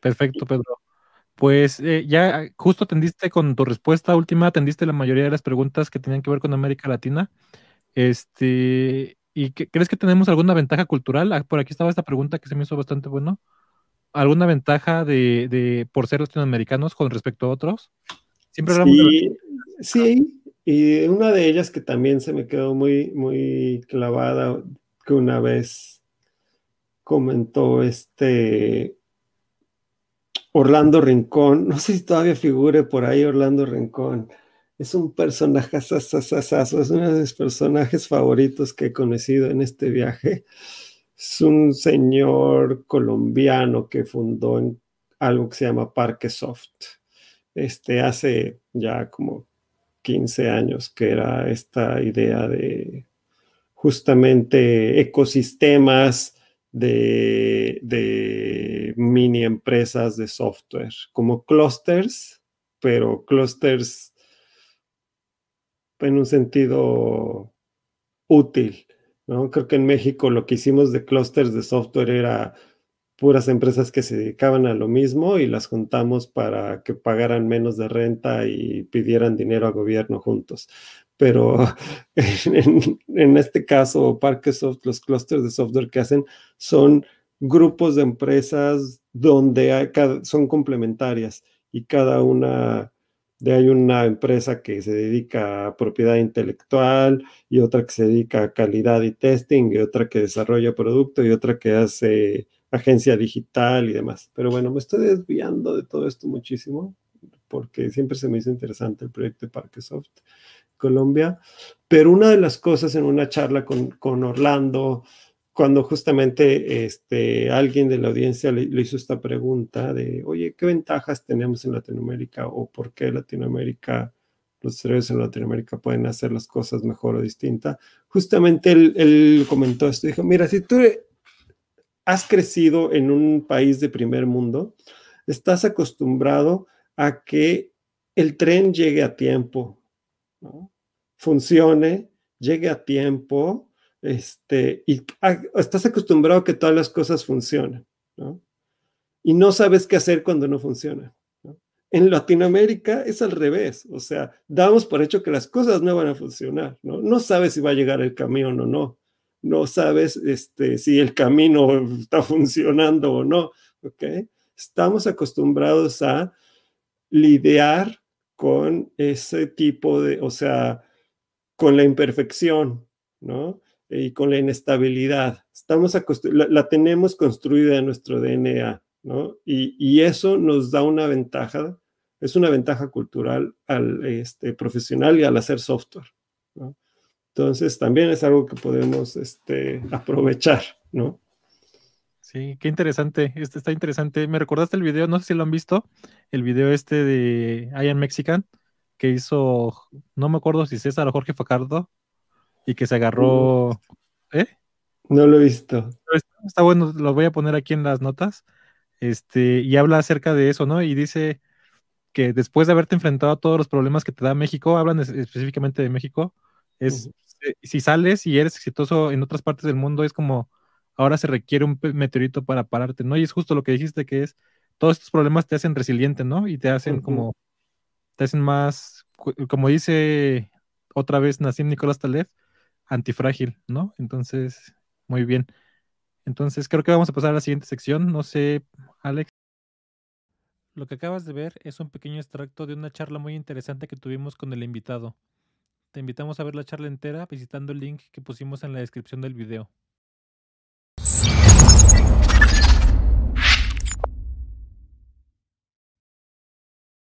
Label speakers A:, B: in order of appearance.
A: Perfecto, Pedro. Pues eh, ya justo atendiste con tu respuesta última, atendiste la mayoría de las preguntas que tenían que ver con América Latina. Este, ¿y crees que tenemos alguna ventaja cultural? Ah, por aquí estaba esta pregunta
B: que se me hizo bastante bueno.
A: ¿Alguna ventaja de, por ser latinoamericanos con respecto a otros?
B: Siempre sí, sí, y una de ellas que también se me quedó muy, muy clavada, que una vez comentó este Orlando Rincón, no sé si todavía figure por ahí Orlando Rincón. Es un personaje, es uno de mis personajes favoritos que he conocido en este viaje. Es un señor colombiano que fundó algo que se llama Parque Soft. Este hace ya como 15 años que era esta idea de justamente ecosistemas de, de mini empresas de software, como clusters, pero clusters en un sentido útil. ¿no? Creo que en México lo que hicimos de clusters de software era puras empresas que se dedicaban a lo mismo y las juntamos para que pagaran menos de renta y pidieran dinero a gobierno juntos. Pero en, en este caso, Parque los clusters de software que hacen son grupos de empresas donde son complementarias y cada una de hay una empresa que se dedica a propiedad intelectual y otra que se dedica a calidad y testing y otra que desarrolla producto y otra que hace agencia digital y demás. Pero bueno, me estoy desviando de todo esto muchísimo porque siempre se me hizo interesante el proyecto de Parquesoft Colombia. Pero una de las cosas en una charla con, con Orlando, cuando justamente este, alguien de la audiencia le, hizo esta pregunta de, oye, ¿qué ventajas tenemos en Latinoamérica o por qué Latinoamérica, los cerebros en Latinoamérica pueden hacer las cosas mejor o distinta? Justamente él, comentó esto, dijo, mira, si tú has crecido en un país de primer mundo, estás acostumbrado a que el tren llegue a tiempo, funcione, llegue a tiempo, este, y ah, estás acostumbrado a que todas las cosas funcionan, ¿no? Y no sabes qué hacer cuando no funciona. En Latinoamérica es al revés, o sea, damos por hecho que las cosas no van a funcionar, ¿no? No sabes si va a llegar el camión o no, no sabes este, si el camino está funcionando o no, ¿ok? Estamos acostumbrados a lidiar con ese tipo de, o sea, con la imperfección, ¿no? y con la inestabilidad. Estamos la, tenemos construida en nuestro DNA, ¿no? Y, eso nos da una ventaja, es una ventaja cultural al este, profesional y al hacer software, ¿no? Entonces también es algo que podemos este, aprovechar, ¿no?
A: Sí, qué interesante, este está interesante. Me recordaste el video, no sé si lo han visto, el video este de I Mexican, que hizo, no me acuerdo si César o Jorge Facardo,
B: y que se agarró. Mm. ¿Eh? No lo he visto.
A: Está bueno, lo voy a poner aquí en las notas. Este, y habla acerca de eso, ¿no? Y dice que después de haberte enfrentado a todos los problemas que te da México, hablan específicamente de México, es si sales y eres exitoso en otras partes del mundo, es como ahora se requiere un meteorito para pararte, ¿no? Y es justo lo que dijiste que es todos estos problemas te hacen resiliente, ¿no? Y te hacen como te hacen más como dice otra vez Nassim Nicolás Taleb, antifrágil, ¿no? Entonces, muy bien. Entonces, creo que vamos a pasar a la siguiente sección. No sé, Alex. Lo que acabas de ver es un pequeño extracto de una charla muy interesante que tuvimos con el invitado. Te invitamos a ver la charla entera visitando el link que pusimos en la descripción del video.